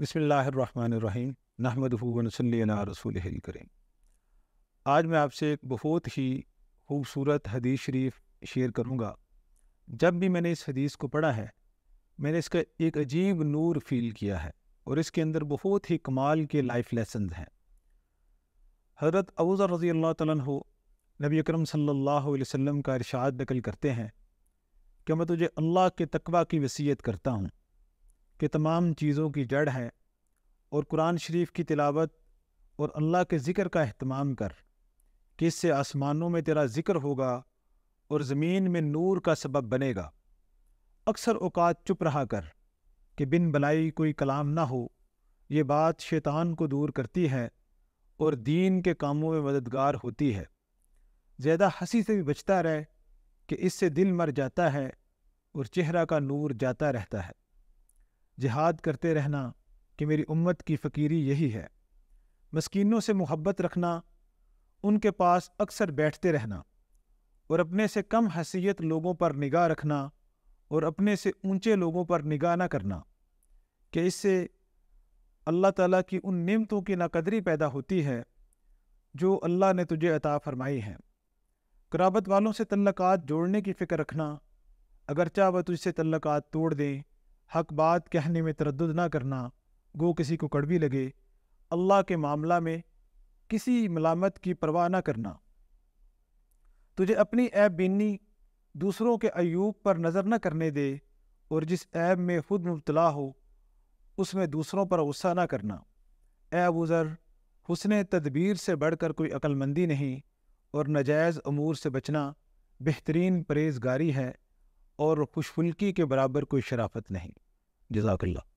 बसमीम नहमदूनसल्ला रसूल करीम आज मैं आपसे एक बहुत ही खूबसूरत हदीस शरीफ शेयर करूँगा जब भी मैंने इस हदीस को पढ़ा है मैंने इसका एक अजीब नूर फील किया है और इसके अंदर बहुत ही कमाल के लाइफ लेसन हैं हज़रत अबूज़र रज़ी अल्लाह तु नबी अक्रम सल्लल्लाहु का इरशाद नकल करते हैं कि मैं तुझे अल्लाह के तकबा की वसीयत करता हूँ के तमाम चीज़ों की जड़ है और कुरान शरीफ की तिलावत और अल्लाह के ज़िक्र का अहतमाम कर कि इससे आसमानों में तेरा ज़िक्र होगा और ज़मीन में नूर का सबब बनेगा अक्सर औकात चुप रहा कर कि बिन बनाई कोई कलाम ना हो ये बात शैतान को दूर करती है और दीन के कामों में मददगार होती है ज़्यादा हंसी से भी बचता रहे कि इससे दिल मर जाता है और चेहरा का नूर जाता रहता है जिहाद करते रहना कि मेरी उम्मत की फ़कीरी यही है मस्किनों से मोहब्बत रखना उनके पास अक्सर बैठते रहना और अपने से कम हसीियत लोगों पर निगाह रखना और अपने से ऊंचे लोगों पर निगाह ना करना कि इससे अल्लाह ताला की उन नियमतों की नाकदरी पैदा होती है जो अल्लाह ने तुझे अता फरमाई हैं कराबत वालों से तल्लक जोड़ने की फ़िक्र रखना अगरचा वह तुझसे तल्लक तोड़ दें हक बात कहने में तरद ना करना गो किसी को कड़वी लगे अल्लाह के मामला में किसी मलामत की परवाह ना करना तुझे अपनी ऐप बीनी दूसरों के अयूब पर नज़र न करने दे और जिस ऐब में खुद मुबतला हो उसमें दूसरों पर गुस्सा ना करना ऐब उज़र हुसन तदबीर से बढ़कर कोई अक्लमंदी नहीं और नजायज़ अमूर से बचना बेहतरीन परहेजगारी है और खुशफुल्की के बराबर कोई शराफत नहीं जजाकल्ला